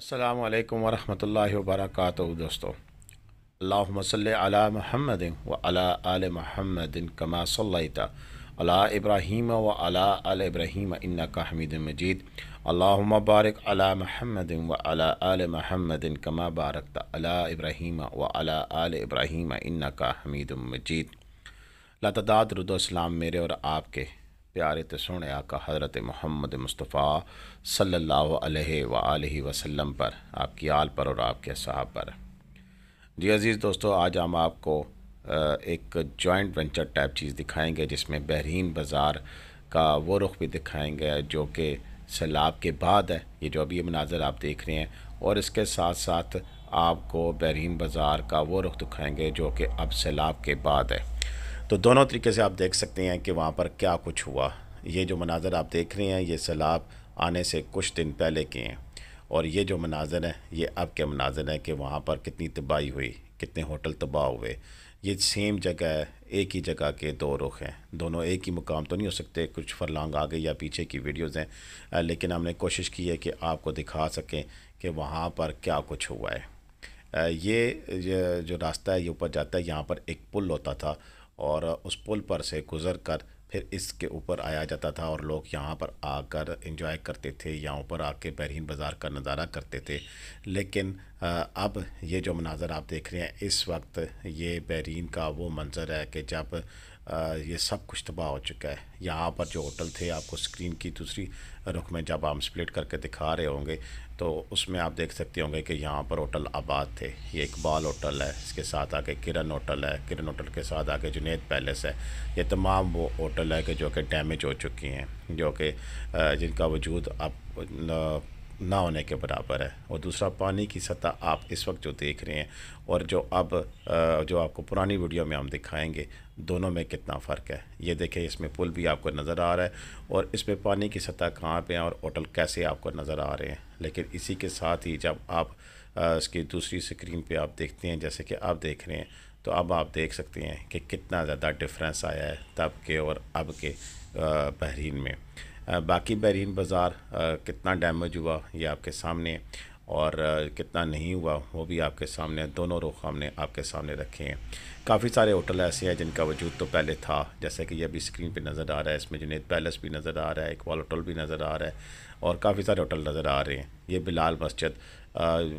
अस्सलाम वालेकुम वरहमतुल्लाहि वबरकातुहू दोस्तों अल्लाहुम्मा सल्लि अला मुहम्मद व अला आल मुहम्मद कमा सल्लैता अला इब्राहीम व अला आल इब्राहीम इन्नका हमीद मजीद अल्लाहुम्मा बारिक अला मुहम्मद व अला आल मुहम्मद कमा बारकता अला इब्राहीम व अला आल इब्राहीम इन्नका हमीद मजीद लतदाद रुदोसलाम मेरे और आपके प्यारे तो सोने आका हज़रत मोहम्मद मुस्तफ़ा सल्ला वसम पर आपकी आल पर और आपके साहब पर जी अज़ीज़ दोस्तों आज हम आपको एक जॉइंट वेंचर टाइप चीज़ दिखाएंगे जिसमें बहरीन बाज़ार का वो रुख भी दिखाएंगे जो कि सैलाब के बाद है ये जो अभी ये मनाजर आप देख रहे हैं और इसके साथ साथ आपको बहरीन बाज़ार का वो रुख दिखाएंगे जो कि अब सैलाब के बाद है तो दोनों तरीके से आप देख सकते हैं कि वहाँ पर क्या कुछ हुआ ये जो मनाजर आप देख रहे हैं ये सैलाब आने से कुछ दिन पहले के हैं और ये जो मनाजर हैं ये अब के मनाजर हैं कि वहाँ पर कितनी तबाही हुई कितने होटल तबाह हुए ये सेम जगह है एक ही जगह के दो रुख हैं दोनों एक ही मुकाम तो नहीं हो सकते कुछ फरलांग आगे या पीछे की वीडियोज़ हैं लेकिन हमने कोशिश की है कि आपको दिखा सकें कि वहाँ पर क्या कुछ हुआ है ये जो रास्ता है ये ऊपर जाता है यहाँ पर एक पुल होता था और उस पुल पर से गुज़र कर फिर इसके ऊपर आया जाता था और लोग यहाँ पर आकर इंजॉय करते थे यहाँ पर आके बहरीन बाज़ार का नज़ारा करते थे लेकिन अब ये जो मनाजर आप देख रहे हैं इस वक्त ये बहरीन का वो मंज़र है कि जब ये सब कुछ तबाह हो चुका है यहाँ पर जो होटल थे आपको स्क्रीन की दूसरी रुख में जब हम स्प्लिट करके दिखा रहे होंगे तो उसमें आप देख सकते होंगे कि यहाँ पर होटल आबाद थे ये इकबाल होटल है इसके साथ आगे किरण होटल है किरण होटल के साथ आगे जुनेद पैलेस है ये तमाम वो होटल है कि जो कि डैमेज हो चुकी हैं जो कि जिनका वजूद अब ना होने के बराबर है और दूसरा पानी की सतह आप इस वक्त जो देख रहे हैं और जो अब जो आपको पुरानी वीडियो में हम दिखाएंगे दोनों में कितना फ़र्क है ये देखें इसमें पुल भी आपको नज़र आ रहा है और इसमें पानी की सतह कहाँ पे है और होटल कैसे आपको नज़र आ रहे हैं लेकिन इसी के साथ ही जब आप इसकी दूसरी स्क्रीन पर आप देखते हैं जैसे कि आप देख रहे हैं तो अब आप देख सकते हैं कि कितना ज़्यादा डिफरेंस आया है तब के और अब के बहरीन में बाकी बहरीन बाज़ार कितना डैमेज हुआ ये आपके सामने और कितना नहीं हुआ वो भी आपके सामने दोनों रुख हमने आपके सामने रखे हैं काफ़ी सारे होटल ऐसे हैं जिनका वजूद तो पहले था जैसे कि ये अभी स्क्रीन पे नज़र आ रहा है इसमें जुनेद पैलेस भी नज़र आ रहा है इकबाल होटल भी नज़र आ रहा है और काफ़ी सारे होटल नज़र आ रहे हैं ये बिलाल मस्जिद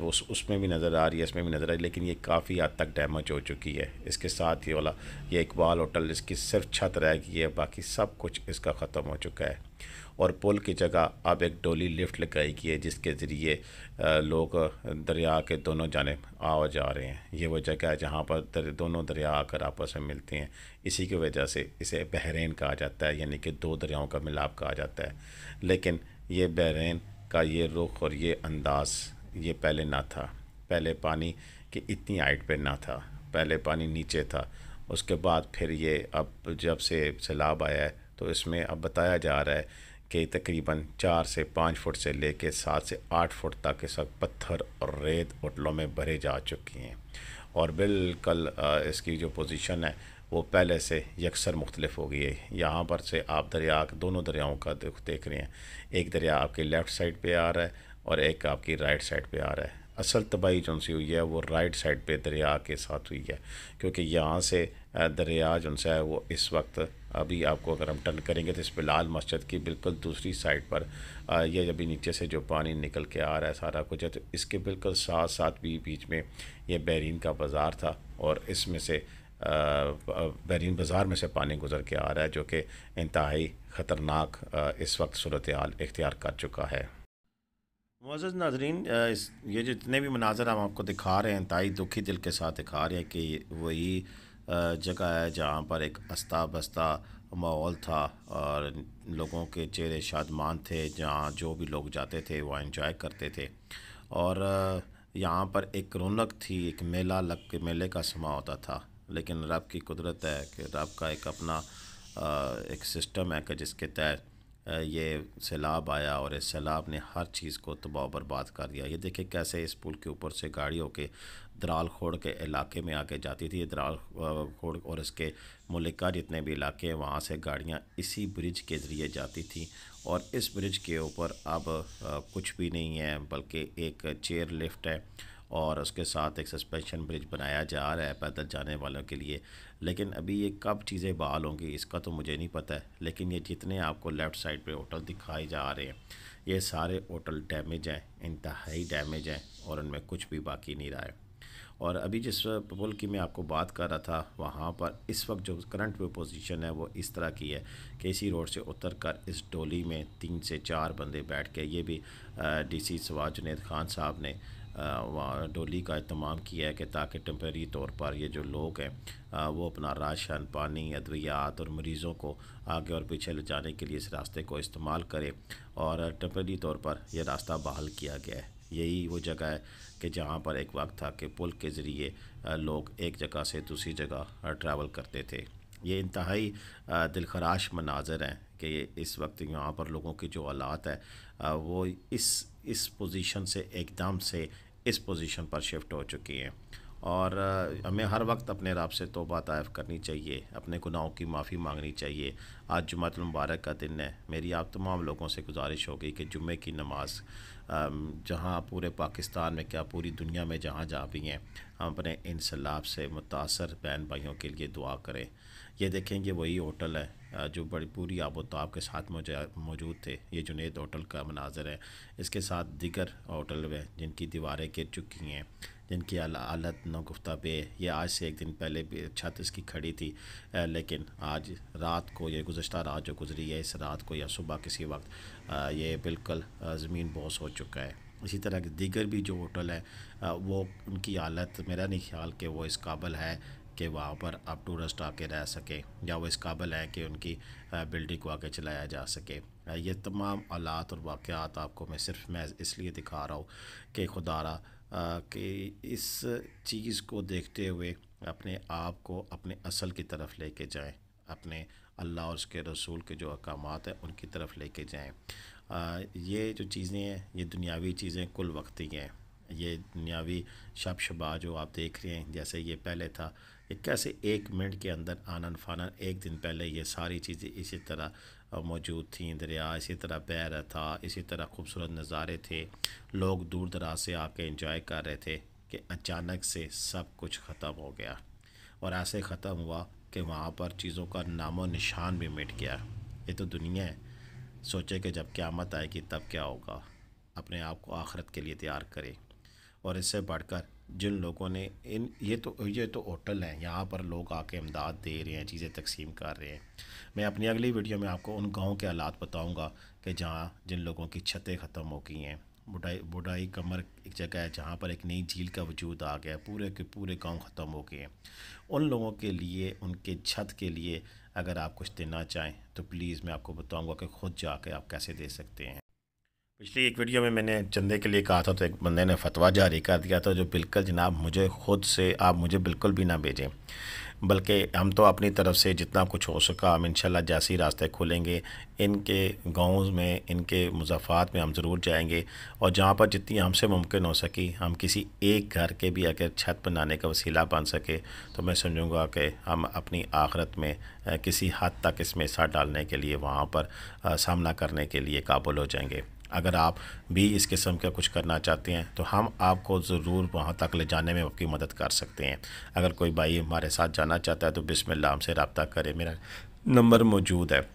उस उसमें भी नज़र आ रही है इसमें भी नज़र आ रही है लेकिन ये काफ़ी हद तक डैमेज हो चुकी है इसके साथ ये वाला ये इकबाल होटल इसकी सिर्फ छत रह गई है बाकी सब कुछ इसका ख़त्म हो चुका है और पुल की जगह अब एक डोली लिफ्ट लगाई गई है जिसके ज़रिए लोग दरिया के दोनों जानब आ जा रहे हैं ये वो जगह है जहाँ पर दर, दोनों दरिया आकर आपस में मिलते हैं इसी की वजह से इसे बहरीन कहा जाता है यानी कि दो दरियाओं का मिलाप कहा जाता है लेकिन ये बहरीन का ये रुख और ये अंदाज़ ये पहले ना था पहले पानी की इतनी हाइट पर ना था पहले पानी नीचे था उसके बाद फिर ये अब जब से सैलाब आया है तो इसमें अब बताया जा रहा है के तकरीबन चार से पाँच फुट से लेकर सात से आठ फुट तक इस वक्त पत्थर और रेत होटलों में भरे जा चुकी हैं और बिल्कुल इसकी जो पोजीशन है वो पहले से यकसर मुख्तलिफ हो गई है यहाँ पर से आप दरिया दोनों दरियाओं का देख रहे हैं एक दरिया आपके लेफ़्ट साइड पर आ रहा है और एक आपकी राइट साइड पर आ रहा है असल तबाही जो सी हुई है वो राइट साइड पे दरिया के साथ हुई है क्योंकि यहाँ से दरिया जो सा है वो इस वक्त अभी आपको अगर हम टर्न करेंगे तो इस लाल मस्जिद की बिल्कुल दूसरी साइड पर यह अभी नीचे से जो पानी निकल के आ रहा है सारा कुछ है तो इसके बिल्कुल साथ साथ भी बीच में ये बहरीन का बाज़ार था और इसमें से बहरीन बाज़ार में से पानी गुजर के आ रहा है जो कि इंतहाई ख़तरनाक इस वक्त सूरत हाल इख्तियार कर चुका है मोज़ नाजरीन इस ये जितने भी मनाजर हम आपको दिखा रहे हैं ताई दुखी दिल के साथ दिखा रहे हैं कि वही जगह है जहाँ पर एक अस्ता बस्ता माहौल था और लोगों के चेहरे शादमान थे जहाँ जो भी लोग जाते थे वह इंजॉय करते थे और यहाँ पर एक रौनक थी एक मेला लग के मेले का समा होता था लेकिन रब की कुदरत है कि रब का एक अपना एक सिस्टम है कि जिसके तहत ये सैलाब आया और इस सैलाब ने हर चीज़ को तबाह बर्बाद कर दिया ये देखिए कैसे इस पुल के ऊपर से गाड़ियों के दराल खोड़ के इलाके में आके जाती थी दराल खोड़ और इसके मलिका जितने भी इलाके हैं वहाँ से गाड़ियाँ इसी ब्रिज के ज़रिए जाती थी और इस ब्रिज के ऊपर अब कुछ भी नहीं है बल्कि एक चेयर लिफ्ट है और उसके साथ एक सस्पेंशन ब्रिज बनाया जा रहा है पैदल जाने वालों के लिए लेकिन अभी ये कब चीज़ें बहाल होंगी इसका तो मुझे नहीं पता है लेकिन ये जितने आपको लेफ़्ट साइड पे होटल दिखाए जा रहे हैं ये सारे होटल डैमेज हैं इंतहाई डैमेज हैं और उनमें कुछ भी बाकी नहीं रहा है और अभी जिस पुल की मैं आपको बात कर रहा था वहाँ पर इस वक्त जो करंट में पोजीशन है वो इस तरह की है के रोड से उतर कर इस डोली में तीन से चार बंदे बैठ के ये भी डीसी सवाज जुनेद खान साहब ने डोली का अहतमाम किया है कि ताकि टम्प्रेरी तौर पर ये जो लोग हैं वो अपना राशन पानी अद्वियात और मरीज़ों को आगे और पीछे ले जाने के लिए इस रास्ते को इस्तेमाल करें और टम्प्रेरी तौर पर यह रास्ता बहाल किया गया है यही वो जगह है कि जहाँ पर एक वक्त था कि पुल के ज़रिए लोग एक जगह से दूसरी जगह ट्रैवल करते थे ये इंतहाई दिलखराश मनाजर हैं कि इस वक्त यहाँ पर लोगों की जो हालात है वो इस इस पोजीशन से एकदम से इस पोजीशन पर शिफ्ट हो चुकी है और हमें हर वक्त अपने रब से तोबा तायफ़ करनी चाहिए अपने गुनाहों की माफ़ी मांगनी चाहिए आज जुम्मत मुबारक का दिन है मेरी आप तमाम लोगों से गुजारिश होगी कि जुम्मे की नमाज़ जहाँ पूरे पाकिस्तान में क्या पूरी दुनिया में जहाँ जहाँ भी हैं हम अपने इन सैलाब से मुतासर बहन भाइयों के लिए दुआ करें ये देखेंगे वही होटल है जो बड़ी पूरी आबोताब के साथ मौजूद थे ये जुनेद होटल का मनाजर है इसके साथ दिगर होटल हैं जिनकी दीवारें गिर चुकी हैं जिनकी हालत नगुफ्ता पे ये आज से एक दिन पहले भी छत इसकी खड़ी थी लेकिन आज रात को यह गुज्त रात जो गुजरी है इस रात को या सुबह किसी वक्त ये बिल्कुल ज़मीन बोस हो चुका है इसी तरह के दीगर भी जो होटल हैं वो उनकी हालत मेरा नहीं ख्याल कि वो इस काबल है कि वहाँ पर अब टूरिस्ट आके रह सके या वो इस काबल है कि उनकी बिल्डिंग को आगे चलाया जा सके ये तमाम आलात और वाक़ात आपको मैं सिर्फ मैं इसलिए दिखा रहा हूँ कि खुदारा कि इस चीज़ को देखते हुए अपने आप को अपने असल की तरफ लेके जाएं अपने अल्लाह और उसके रसूल के जो अहकाम हैं उनकी तरफ लेके जाएं ये जो चीज़ें हैं ये दुनियावी चीज़ें कुल वक्ती हैं ये दुनियावी शब शबा जो आप देख रहे हैं जैसे ये पहले था ये कैसे एक मिनट के अंदर आनन फानन एक दिन पहले ये सारी चीज़ें इसी तरह मौजूद थी दरिया इसी तरह बह रहा था इसी तरह खूबसूरत नज़ारे थे लोग दूर दराज से आके इंजॉय कर रहे थे कि अचानक से सब कुछ ख़त्म हो गया और ऐसे ख़त्म हुआ कि वहाँ पर चीज़ों का नामो निशान भी मिट गया ये तो दुनिया है सोचे कि जब क्यामत आएगी तब क्या होगा अपने आप को आखरत के लिए तैयार करें और इससे बढ़कर जिन लोगों ने इन ये तो ये तो होटल हैं यहाँ पर लोग आके इमदाद दे रहे हैं चीज़ें तकसीम कर रहे हैं मैं अपनी अगली वीडियो में आपको उन गाँव के हालात बताऊँगा कि जहाँ जिन लोगों की छतें ख़त्म हो गई हैं बुढ़ाई बुढ़ाई कमर एक जगह है जहाँ पर एक नई झील का वजूद आ गया पूरे के पूरे गांव ख़त्म हो गए हैं उन लोगों के लिए उनके छत के लिए अगर आप कुछ देना चाहें तो प्लीज़ मैं आपको बताऊंगा कि खुद जाके आप कैसे दे सकते हैं पिछली एक वीडियो में मैंने चंदे के लिए कहा था तो एक बंदे ने फतवा जारी कर दिया था जो बिल्कुल जनाब मुझे ख़ुद से आप मुझे बिल्कुल भी ना भेजें बल्कि हम तो अपनी तरफ से जितना कुछ हो सका हम इंशाल्लाह जैसे ही रास्ते खोलेंगे इनके गाँव में इनके मुजाफात में हम ज़रूर जाएंगे और जहाँ पर जितनी हमसे मुमकिन हो सकी हम किसी एक घर के भी अगर छत बनाने का वसीला बन सके तो मैं समझूंगा कि हम अपनी आखरत में किसी हद तक इसमें हिस्सा डालने के लिए वहाँ पर सामना करने के लिए काबुल हो जाएंगे अगर आप भी इस किस्म का कुछ करना चाहते हैं तो हम आपको ज़रूर वहाँ तक ले जाने में आपकी मदद कर सकते हैं अगर कोई भाई हमारे साथ जाना चाहता है तो बिस्मिल्लाह हमसे रबता करें मेरा नंबर मौजूद है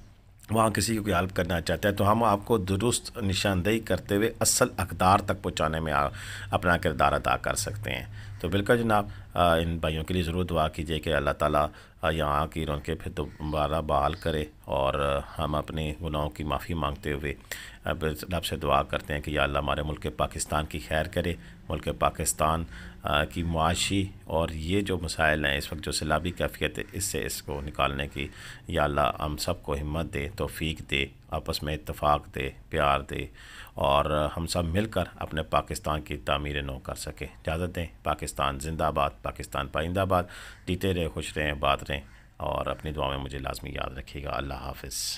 वहाँ किसी को हेल्प करना चाहते हैं तो हम आपको दुरुस्त निशानदेही करते हुए असल अकदार तक पहुँचाने में अपना किरदार अदा कर सकते हैं तो बिल्कुल जनाब इन भाइयों के लिए ज़रूर दुआ कीजिए कि अल्लाह ताला यहाँ की रौनकें फिर दोबारा बहाल करे और हम अपने गुनाहों की माफ़ी मांगते हुए अब रब से दुआ करते हैं कि या अल्लाह हमारे मुल्क पाकिस्तान की खैर करे मुल्क पाकिस्तान की मुआशी और ये जो मसाइल हैं इस वक्त जो सैलाबी कैफियत है इससे इसको निकालने की या अल्लाह हम सबको हिम्मत दे तोफ़ी दे आपस में इतफाक़ दे प्यार दे और हम सब मिलकर अपने पाकिस्तान की तमीर नौ कर सकें इजाज़त दें पाकिस्तान जिंदाबाद पाकिस्तान पाइंदाबाद जीते रहें खुश रहें बात रहें और अपनी दुआ में मुझे लाजमी याद रखिएगा अल्लाह हाफिज़